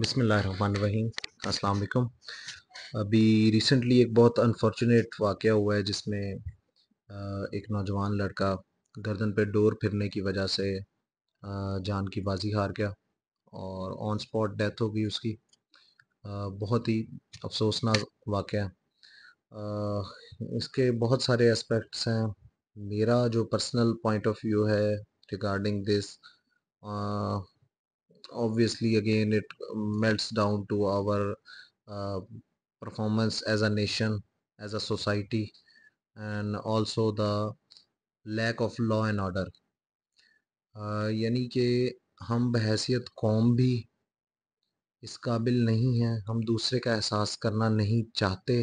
बसमीम अस्सलाम वालेकुम अभी रिसेंटली एक बहुत अनफॉर्चुनेट वाक़ हुआ है जिसमें एक नौजवान लड़का गर्दन पर डोर फिरने की वजह से जान की बाजी हार गया और ऑन स्पॉट डेथ हो गई उसकी बहुत ही अफसोसनाक वाक़ इसके बहुत सारे एस्पेक्ट्स हैं मेरा जो पर्सनल पॉइंट ऑफ व्यू है regarding this obviously again it melts down to our uh, performance as a nation as a society and also the lack of law and order uh, यानी कि हम बहसीत कौम भी इस काबिल नहीं हैं हम दूसरे का एहसास करना नहीं चाहते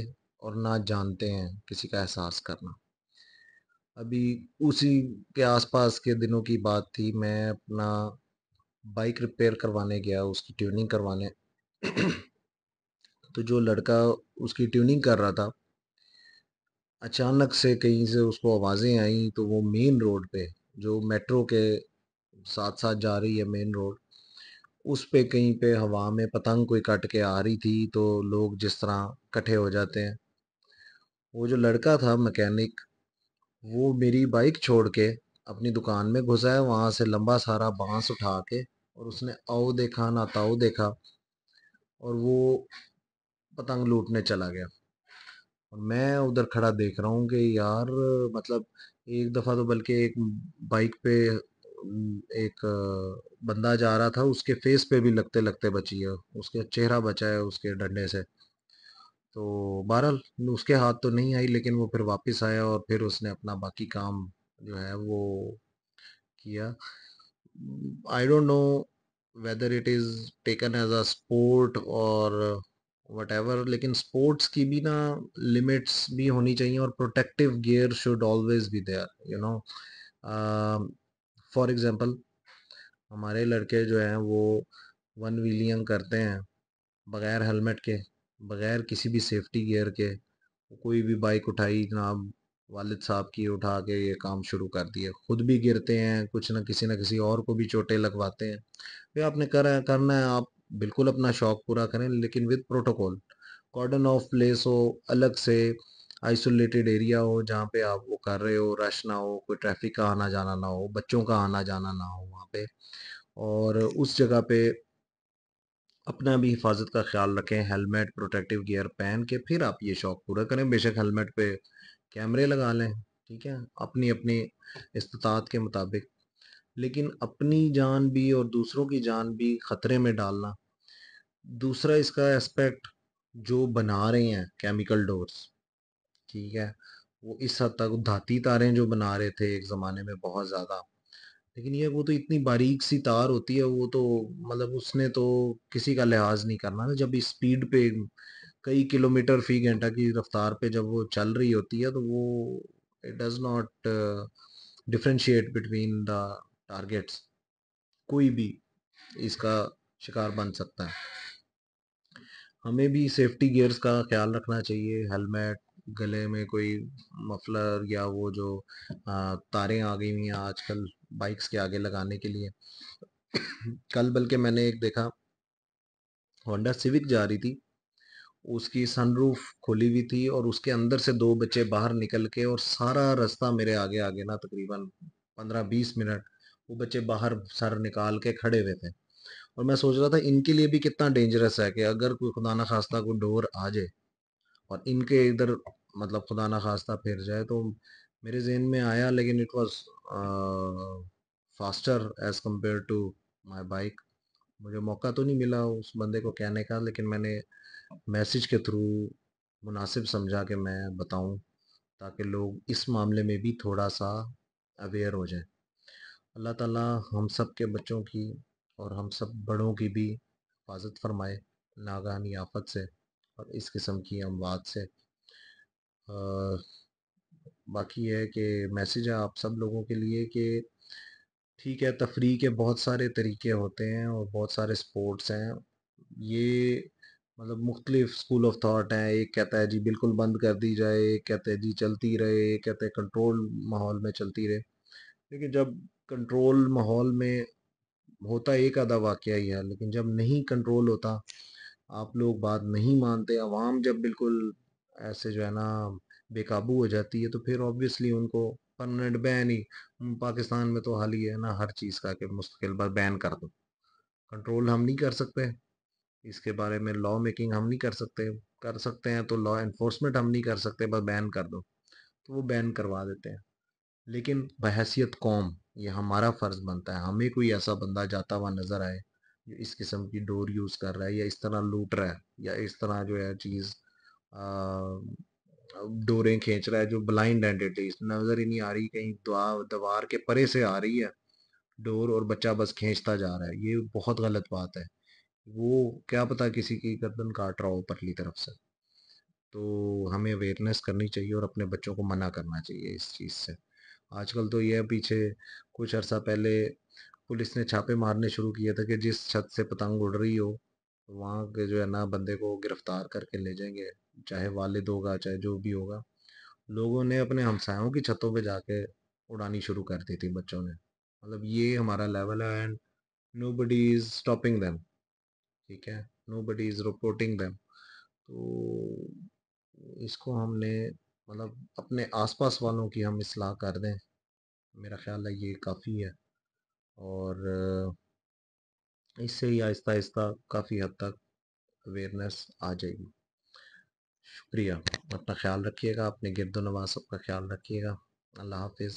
और ना जानते हैं किसी का एहसास करना अभी उसी के आसपास के दिनों की बात थी मैं अपना बाइक रिपेयर करवाने गया उसकी ट्यूनिंग करवाने तो जो लड़का उसकी ट्यूनिंग कर रहा था अचानक से कहीं से उसको आवाज़ें आई तो वो मेन रोड पे जो मेट्रो के साथ साथ जा रही है मेन रोड उस पे कहीं पे हवा में पतंग कोई कट के आ रही थी तो लोग जिस तरह इकट्ठे हो जाते हैं वो जो लड़का था मैकेनिक वो मेरी बाइक छोड़ के अपनी दुकान में घुसा है वहाँ से लंबा सारा बांस उठा के और उसने आओ देखा ना ताओ देखा और वो पतंग लूटने चला गया और मैं उधर खड़ा देख रहा हूँ कि यार मतलब एक दफ़ा तो बल्कि एक बाइक पे एक बंदा जा रहा था उसके फेस पे भी लगते लगते बची है उसके चेहरा बचा है उसके डंडे से तो बहरहाल उसके हाथ तो नहीं आई लेकिन वो फिर वापस आया और फिर उसने अपना बाकी काम जो है वो किया I don't know whether it is taken as a sport और वट एवर लेकिन स्पोर्ट्स की भी ना लिमिट्स भी होनी चाहिए और प्रोटेक्टिव गेयर शुड ऑलवेज भी there you know for example हमारे लड़के जो हैं वो वन व्हीलिंग करते हैं बगैर हेलमेट के बगैर किसी भी सेफ्टी गियर के कोई भी बाइक उठाई जनाब वालिद साहब की उठा के ये काम शुरू कर दिए खुद भी गिरते हैं कुछ ना किसी ना किसी और को भी चोटें लगवाते हैं भाई आपने कर करना है आप बिल्कुल अपना शौक़ पूरा करें लेकिन with protocol cordon off place हो अलग से आइसोलेटेड एरिया हो जहाँ पे आप वो कर रहे हो रश ना हो कोई ट्रैफिक का आना जाना ना हो बच्चों का आना जाना ना हो वहाँ पे और उस जगह पे अपना भी हिफाजत का ख्याल रखें हेलमेट प्रोटेक्टिव गियर पहन के फिर आप ये शौक़ पूरा करें बेशक हेलमेट पे कैमरे लगा लें ठीक है अपनी अपनी इस्तात के मुताबिक लेकिन अपनी जान भी और दूसरों की जान भी ख़तरे में डालना दूसरा इसका एस्पेक्ट जो बना रहे हैं केमिकल डोर्स ठीक है वो इस हद तक धाती तारें जो बना रहे थे एक ज़माने में बहुत ज़्यादा लेकिन ये वो तो इतनी बारीक सी तार होती है वो तो मतलब उसने तो किसी का लिहाज नहीं करना ना जब स्पीड पे कई किलोमीटर फी घंटा की रफ्तार पे जब वो चल रही होती है तो वो it does not differentiate between the targets कोई भी इसका शिकार बन सकता है हमें भी सेफ्टी गियर्स का ख्याल रखना चाहिए हेलमेट गले में कोई मफलर या वो जो तारें आ गई हुई हैं आजकल बाइक्स के आगे लगाने के लिए कल बल्कि मैंने एक देखा होंडा सिविक जा रही थी उसकी सनरूफ खुली हुई थी और उसके अंदर से दो बच्चे बाहर निकल के और सारा रास्ता मेरे आगे आगे ना तकरीबन पंद्रह बीस मिनट वो बच्चे बाहर सर निकाल के खड़े हुए थे और मैं सोच रहा था इनके लिए भी कितना डेंजरस है कि अगर कोई खुदा ना खास्ता कोई डोर आ जाए और इनके इधर मतलब खुदा ना खास्ता फिर जाए तो मेरे जहन में आया लेकिन it was faster as compare to my bike मुझे मौका तो नहीं मिला उस बंदे को कहने का लेकिन मैंने मैसेज के थ्रू मुनासिब समझा के मैं बताऊं ताकि लोग इस मामले में भी थोड़ा सा अवेयर हो जाएं अल्लाह ताला हम सब के बच्चों की और हम सब बड़ों की भी हिफाजत फरमाए नागानी आफत से और इस किस्म की अमवात से आ, बाकी है कि मैसेज है आप सब लोगों के लिए कि ठीक है तफरी के बहुत सारे तरीके होते हैं और बहुत सारे स्पोर्ट्स हैं ये मतलब मुख्तलिफ स्कूल ऑफ थॉट हैं एक कहता है जी बिल्कुल बंद कर दी जाए एक कहते हैं जी चलती रहे एक कहते हैं कंट्रोल माहौल में चलती रहे लेकिन जब कंट्रोल माहौल में होता एक आधा वाक्य ही है लेकिन जब नहीं कंट्रोल होता आप लोग बात नहीं मानते आवाम जब बिल्कुल ऐसे जो है ना बेकाबू हो जाती है तो फिर ऑब्वियसली उनको परमानेंट बैन ही पाकिस्तान में तो हाल ही है ना हर चीज़ का कि मुस्तकिल पर बैन कर दो कंट्रोल हम नहीं कर सकते इसके बारे में लॉ मेकिंग हम नहीं कर सकते कर सकते हैं तो लॉ इन्फोर्समेंट हम नहीं कर सकते बस बैन कर दो तो वो बैन करवा देते हैं लेकिन बहसीत कौम ये हमारा फ़र्ज़ बनता है हमें कोई ऐसा बंदा जाता हुआ नज़र आए जो इस किस्म की डोर यूज़ कर रहा है या इस तरह लूट रहा है या इस तरह जो है चीज़ डोरें खींच रहा है जो ब्लाइंड एंटिटी नज़र ही नहीं आ रही कहीं दवार के परे से आ रही है डोर और बच्चा बस खींचता जा रहा है ये बहुत गलत बात है वो क्या पता किसी की गर्दन काट रहा हो पतली तरफ से तो हमें अवेयरनेस करनी चाहिए और अपने बच्चों को मना करना चाहिए इस चीज़ से आजकल तो यह पीछे कुछ अरसा पहले पुलिस ने छापे मारने शुरू किए थे कि जिस छत से पतंग उड़ रही हो वहाँ के जो है ना बंदे को गिरफ्तार करके ले जाएंगे चाहे वालिद होगा चाहे जो भी होगा लोगों ने अपने हमसायों की छतों पे जाके उड़ानी शुरू कर दी थी बच्चों ने मतलब ये हमारा लेवल है and nobody is stopping them ठीक है nobody is reporting them तो इसको हमने मतलब अपने आसपास वालों की हम इसलाह कर दें मेरा ख्याल है ये काफ़ी है और इससे ही आहिस्ता आहिस्ता काफ़ी हद तक अवेयरनेस आ जाएगी शुक्रिया अपना ख्याल रखिएगा अपने गिरदो नवा सबका ख्याल रखिएगा अल्लाह हाफिज़